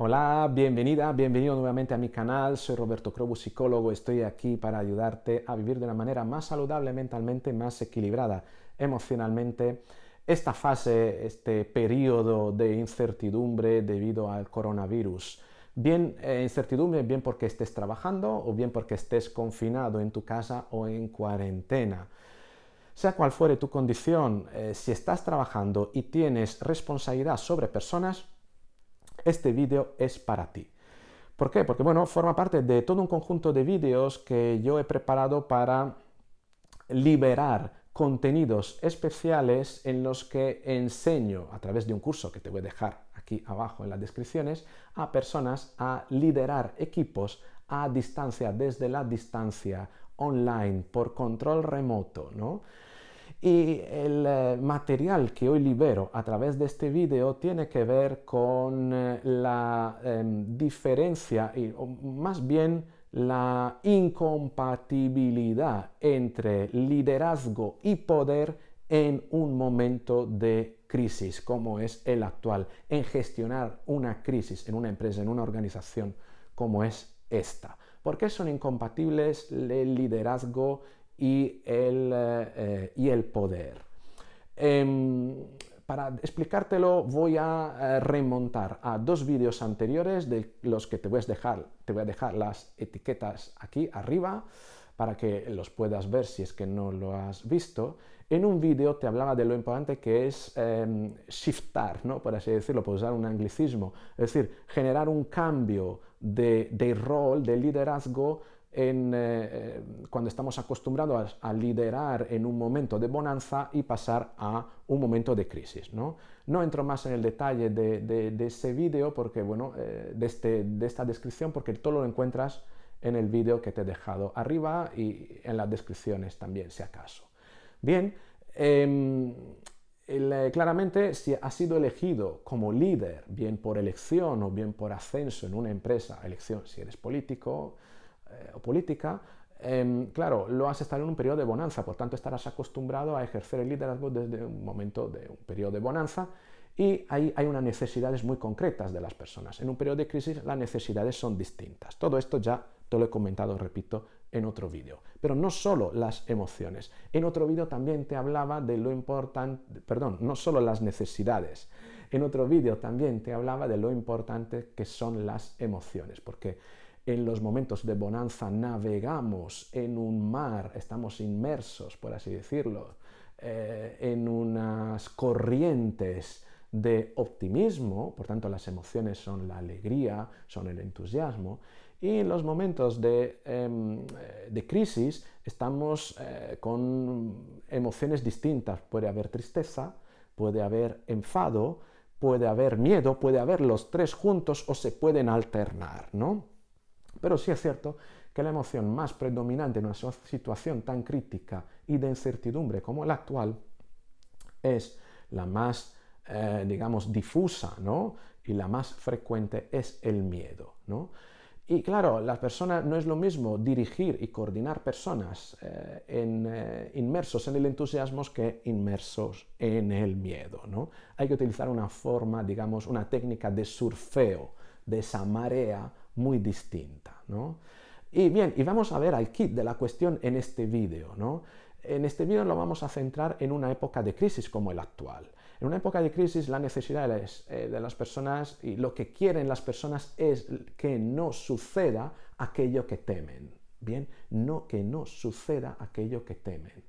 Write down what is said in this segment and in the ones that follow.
Hola, bienvenida, bienvenido nuevamente a mi canal. Soy Roberto Crobo, psicólogo. Estoy aquí para ayudarte a vivir de una manera más saludable mentalmente, más equilibrada emocionalmente. Esta fase, este periodo de incertidumbre debido al coronavirus. Bien eh, incertidumbre, bien porque estés trabajando o bien porque estés confinado en tu casa o en cuarentena. Sea cual fuere tu condición, eh, si estás trabajando y tienes responsabilidad sobre personas, este vídeo es para ti. ¿Por qué? Porque bueno, forma parte de todo un conjunto de vídeos que yo he preparado para liberar contenidos especiales en los que enseño a través de un curso que te voy a dejar aquí abajo en las descripciones a personas a liderar equipos a distancia, desde la distancia, online, por control remoto, ¿no? Y el eh, material que hoy libero a través de este video tiene que ver con eh, la em, diferencia, y, o más bien la incompatibilidad entre liderazgo y poder en un momento de crisis como es el actual, en gestionar una crisis en una empresa, en una organización como es esta. ¿Por qué son incompatibles el liderazgo eh, y el, poder. Em, para explicártelo voy a eh, remontar a dos vídeos anteriores de los que te voy a dejar, te voy a dejar las etiquetas aquí arriba para que los puedas ver si es que no lo has visto. En un vídeo te hablaba de lo importante que es em, shiftar, ¿no? por así decirlo, por usar un anglicismo, es decir, generar un cambio de rol, de liderazgo eh, eh, cuando estamos acostumbrados a, liderar en un momento de bonanza y pasar a un momento de crisis. No, no entro más en el detalle de, ese vídeo, porque eh, este, de, esta descripción, porque todo lo encuentras en el vídeo que te he dejado arriba y en las descripciones también, si acaso. Bien, em, claramente si has sido elegido como líder, bien por elección o bien por ascenso en una empresa, elección si eres político, eh, o política, em, claro, lo has estado en un periodo de bonanza, por tanto estarás acostumbrado a ejercer el liderazgo desde un momento de un periodo de bonanza y ahí hay unas necesidades muy concretas de las personas. En un periodo de crisis las necesidades son distintas. Todo esto ya te lo he comentado, repito, en otro vídeo. Pero no solo las emociones. En otro vídeo también te hablaba de lo importante, perdón, no solo las necesidades. En otro vídeo también te hablaba de lo importante que son las emociones, porque en los momentos de bonanza navegamos en un mar, estamos inmersos, por así decirlo, eh, en unas corrientes de optimismo, por tanto las emociones son la alegría, son el entusiasmo, y en los momentos de, em, eh, crisis estamos eh, con emociones distintas. Puede haber tristeza, puede haber enfado, puede haber miedo, puede haber los tres juntos o se pueden alternar, ¿no? Pero sí es cierto que la emoción más predominante en una situación tan crítica y de incertidumbre como la actual es la más, eh, digamos, difusa, ¿no? Y la más frecuente es el miedo, ¿no? Y claro, las personas no es lo mismo dirigir y coordinar personas eh, eh, inmersos en el entusiasmo que inmersos en el miedo, ¿no? Hay que utilizar una forma, digamos, una técnica de surfeo, de esa marea muy distinta, ¿no? Y bien, y vamos a ver al kit de la cuestión en este vídeo, ¿no? En este vídeo lo vamos a centrar en una época de crisis como el actual. En una época de crisis la necesidad de las eh, personas y lo que quieren las personas es que no suceda aquello que temen. Bien, no que no suceda aquello que temen.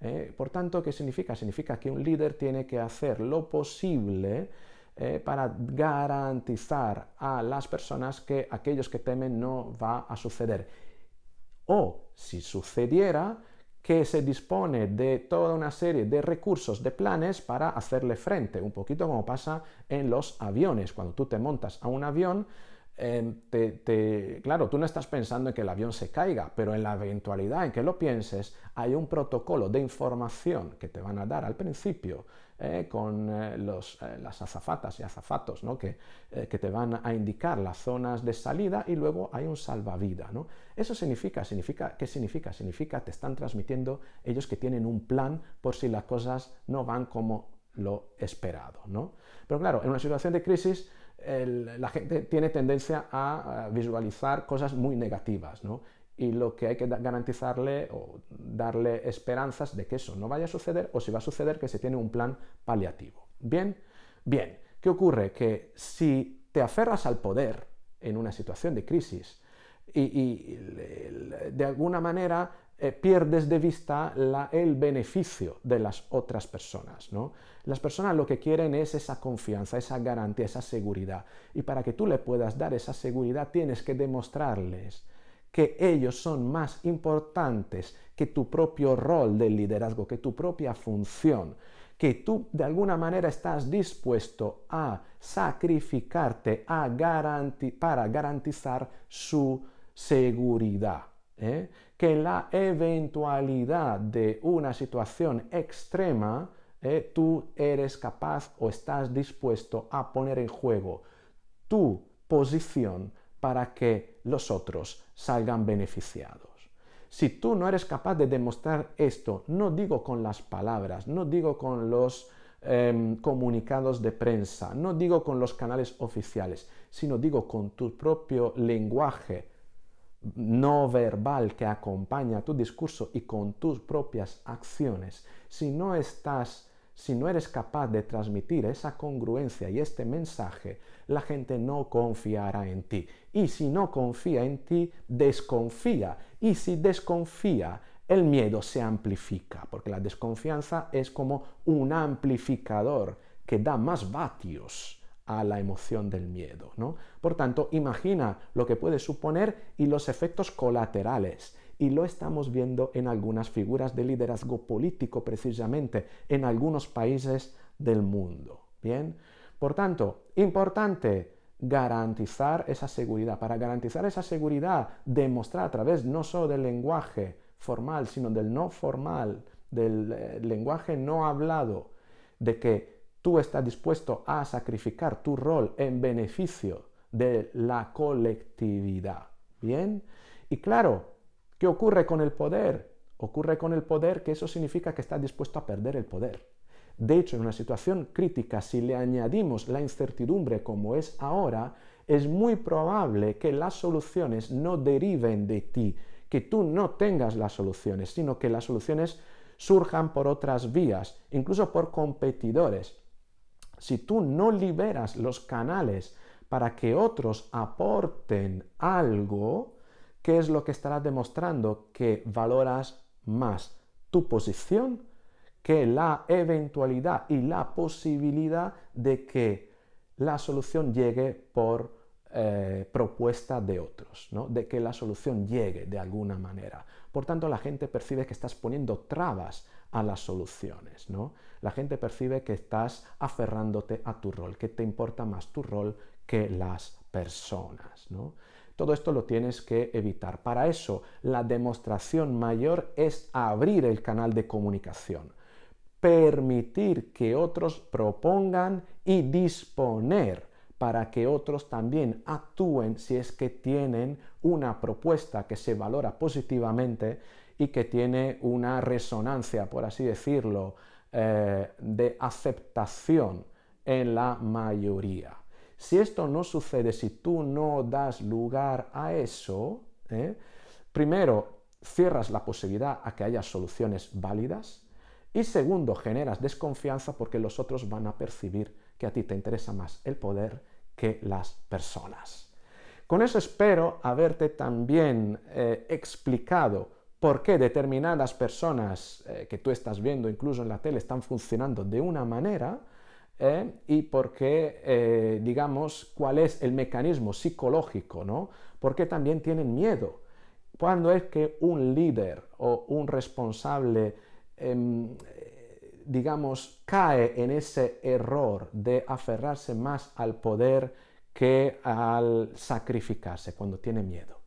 ¿eh? Por tanto, ¿qué significa? Significa que un líder tiene que hacer lo posible eh, para garantizar a las personas que aquellos que temen no va a suceder. O si sucediera, que se dispone de toda una serie de recursos, de planes para hacerle frente, un poquito como pasa en los aviones. Cuando tú te montas a un avión, claro, tú no estás pensando en que el avión se caiga, pero en la eventualidad en que lo pienses, hay un protocolo de información que te van a dar al principio eh, con eh, eh, las azafatas y azafatos ¿no? que, te van a indicar las zonas de salida y luego hay un salvavidas. ¿no? Eso significa, significa, ¿qué significa? Significa te están transmitiendo ellos que tienen un plan por si las cosas no van como lo esperado. ¿no? Pero claro, en una situación de crisis, la gente tiene tendencia a, a visualizar cosas muy negativas, ¿no? Y lo que hay que garantizarle o darle esperanzas de que eso no vaya a suceder o si va a suceder que se tiene un plan paliativo. Bien, bien, ¿qué ocurre? Que si te aferras al poder en una situación de crisis, y, de alguna manera eh, pierdes de vista el beneficio de las otras personas. ¿no? Las personas lo que quieren es esa confianza, esa garantía, esa seguridad. Y para que tú le puedas dar esa seguridad tienes que demostrarles que ellos son más importantes que tu propio rol de liderazgo, que tu propia función, que tú de alguna manera estás dispuesto a sacrificarte para garantizar su seguridad. ¿eh? Que en la eventualidad de una situación extrema, ¿eh? tú eres capaz o estás dispuesto a poner en juego tu posición para que los otros salgan beneficiados. Si tú no eres capaz de demostrar esto, no digo con las palabras, no digo con los em, comunicados de prensa, no digo con los canales oficiales, sino digo con tu propio lenguaje no verbal que acompaña tu discurso y con tus propias acciones. Si no estás, si no eres capaz de transmitir esa congruencia y este mensaje, la gente no confiará en ti. Y si no confía en ti, desconfía. Y si desconfía, el miedo se amplifica, porque la desconfianza es como un amplificador que da más vatios a la emoción del miedo. ¿no? Por tanto, imagina lo que puede suponer y los efectos colaterales. Y lo estamos viendo en algunas figuras de liderazgo político precisamente, en algunos países del mundo. Bien, por tanto, importante garantizar esa seguridad. Para garantizar esa seguridad, demostrar a través no solo del lenguaje formal, sino del no formal, del eh, lenguaje no hablado, de que tú estás dispuesto a sacrificar tu rol en beneficio de la colectividad. ¿Bien? Y claro, ¿qué ocurre con el poder? Ocurre con el poder que eso significa que estás dispuesto a perder el poder. De hecho, en una situación crítica, si le añadimos la incertidumbre como es ahora, es muy probable que las soluciones no deriven de ti, que tú no tengas las soluciones, sino que las soluciones surjan por otras vías, incluso por competidores si tú no liberas los canales para que otros aporten algo, ¿qué es lo que estarás demostrando? Que valoras más tu posición que la eventualidad y la posibilidad de que la solución llegue por eh, propuesta de otros, ¿no? de que la solución llegue de alguna manera. Por tanto, la gente percibe que estás poniendo trabas a las soluciones, ¿no? La gente percibe que estás aferrándote a tu rol, que te importa más tu rol que las personas, ¿no? Todo esto lo tienes que evitar. Para eso, la demostración mayor es abrir el canal de comunicación, permitir que otros propongan y disponer para que otros también actúen si es que tienen una propuesta que se valora positivamente y que tiene una resonancia, por así decirlo, eh, de aceptación en la mayoría. Si esto no sucede, si tú no das lugar a eso, ¿eh? primero, cierras la posibilidad a que haya soluciones válidas y segundo, generas desconfianza porque los otros van a percibir que a ti te interesa más el poder que las personas. Con eso espero haberte también eh, explicado por qué determinadas personas eh, que tú estás viendo incluso en la tele están funcionando de una manera eh, y por qué, digamos, cuál es el mecanismo psicológico, ¿no? Por qué también tienen miedo. Cuando es que un líder o un responsable em, digamos, cae en ese error de aferrarse más al poder que al sacrificarse cuando tiene miedo.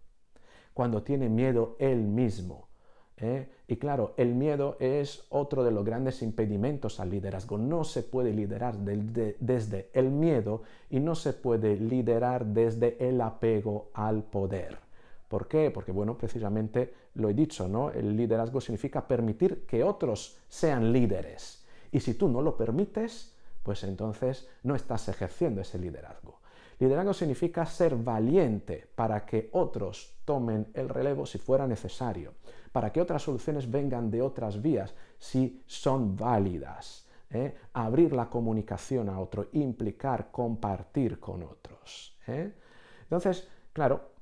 Cuando tiene miedo él mismo. ¿eh? Y claro, el miedo es otro de los grandes impedimentos al liderazgo. No se puede liderar desde el miedo y no se puede liderar desde el apego al poder. ¿Por qué? Porque, bueno, precisamente lo he dicho, ¿no? El liderazgo significa permitir que otros sean líderes. Y si tú no lo permites, pues entonces no estás ejerciendo ese liderazgo. Liderazgo significa ser valiente para que otros tomen el relevo si fuera necesario, para que otras soluciones vengan de otras vías si son válidas. ¿eh? Abrir la comunicación a otro, implicar, compartir con otros. ¿eh? Entonces, claro,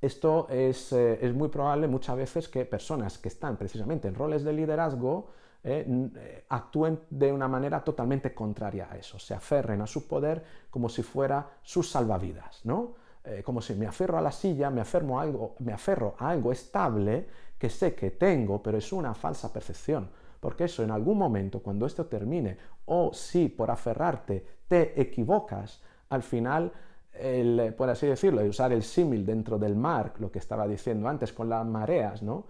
esto eh, es, muy probable muchas veces que personas que están precisamente en roles de liderazgo eh, eh, actúen de una manera totalmente contraria a eso, se aferren a su poder como si fuera sus salvavidas, ¿no? como si me aferro a la silla, me, afermo algo, me aferro a algo estable que sé que tengo, pero es una falsa percepción, porque eso en algún momento, cuando esto termine, o si por aferrarte te equivocas, al final eh, por así decirlo, y usar el símil dentro del mar, lo que estaba diciendo antes con las mareas, ¿no?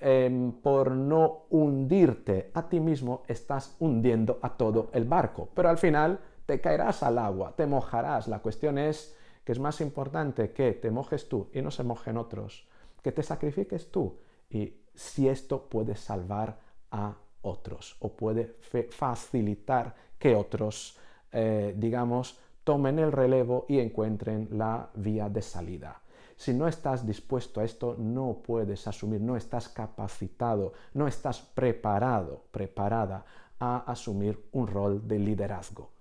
Em, por no hundirte a ti mismo, estás hundiendo a todo el barco. Pero al final te caerás al agua, te mojarás. La cuestión es que es más importante que te mojes tú y no se mojen otros, que te sacrifiques tú y si esto puede salvar a otros o puede facilitar que otros, eh, digamos, tomen el relevo y encuentren la vía de salida. Si no estás dispuesto a esto, no puedes asumir, no estás capacitado, no estás preparado, preparada a asumir un rol de liderazgo.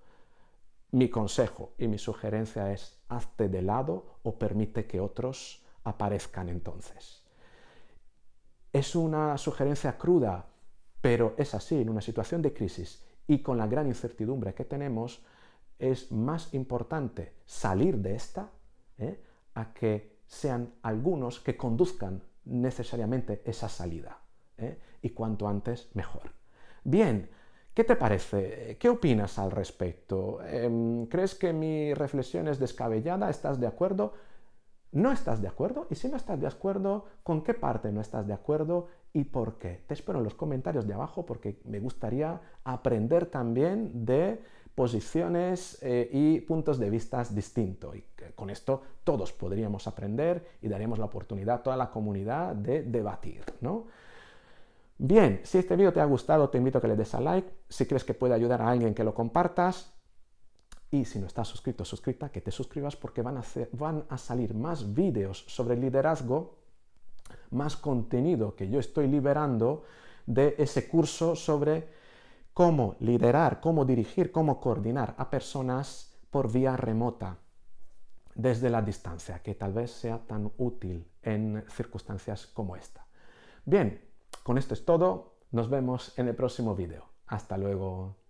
Mi consejo y mi sugerencia es hazte de lado o permite que otros aparezcan entonces. Es una sugerencia cruda, pero es así, en una situación de crisis y con la gran incertidumbre que tenemos, es más importante salir de esta ¿eh? a que sean algunos que conduzcan necesariamente esa salida. ¿eh? Y cuanto antes, mejor. Bien, ¿qué te parece? ¿Qué opinas al respecto? Em, ¿Crees que mi reflexión es descabellada? ¿Estás de acuerdo? ¿No estás de acuerdo? Y si no estás de acuerdo, ¿con qué parte no estás de acuerdo y por qué? Te espero en los comentarios de abajo porque me gustaría aprender también de posiciones eh, y puntos de vista distintos. Y con esto todos podríamos aprender y daremos la oportunidad a toda la comunidad de debatir, ¿no? Bien, si este vídeo te ha gustado, te invito a que le des a like. Si crees que puede ayudar a alguien, que lo compartas. Y si no estás suscrito, suscrita, que te suscribas porque van a, van a salir más vídeos sobre liderazgo, más contenido que yo estoy liberando de ese curso sobre cómo liderar, cómo dirigir, cómo coordinar a personas por vía remota desde la distancia, que tal vez sea tan útil en circunstancias como esta. Bien, con esto es todo. Nos vemos en el próximo vídeo. Hasta luego.